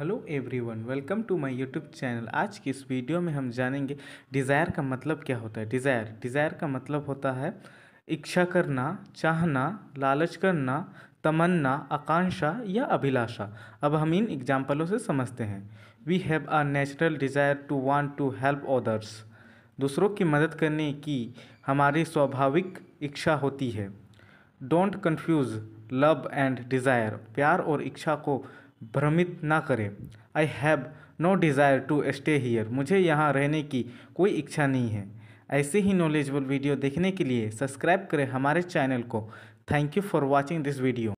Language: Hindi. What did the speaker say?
hello everyone welcome to my YouTube channel आज की इस वीडियो में हम जानेंगे डिज़ायर का मतलब क्या होता है डिज़ायर डिज़ायर का मतलब होता है इच्छा करना चाहना लालच करना तमन्ना आकांक्षा या अभिलाषा अब हम इन एग्जाम्पलों से समझते हैं we have a natural desire to want to help others दूसरों की मदद करने की हमारी स्वाभाविक इच्छा होती है don't confuse love and desire प्यार और इच्छा को भ्रमित ना करें I have no desire to stay here मुझे यहाँ रहने की कोई इच्छा नहीं है ऐसे ही नॉलेजबल वीडियो देखने के लिए सब्सक्राइब करें हमारे चैनल को thank you for watching this video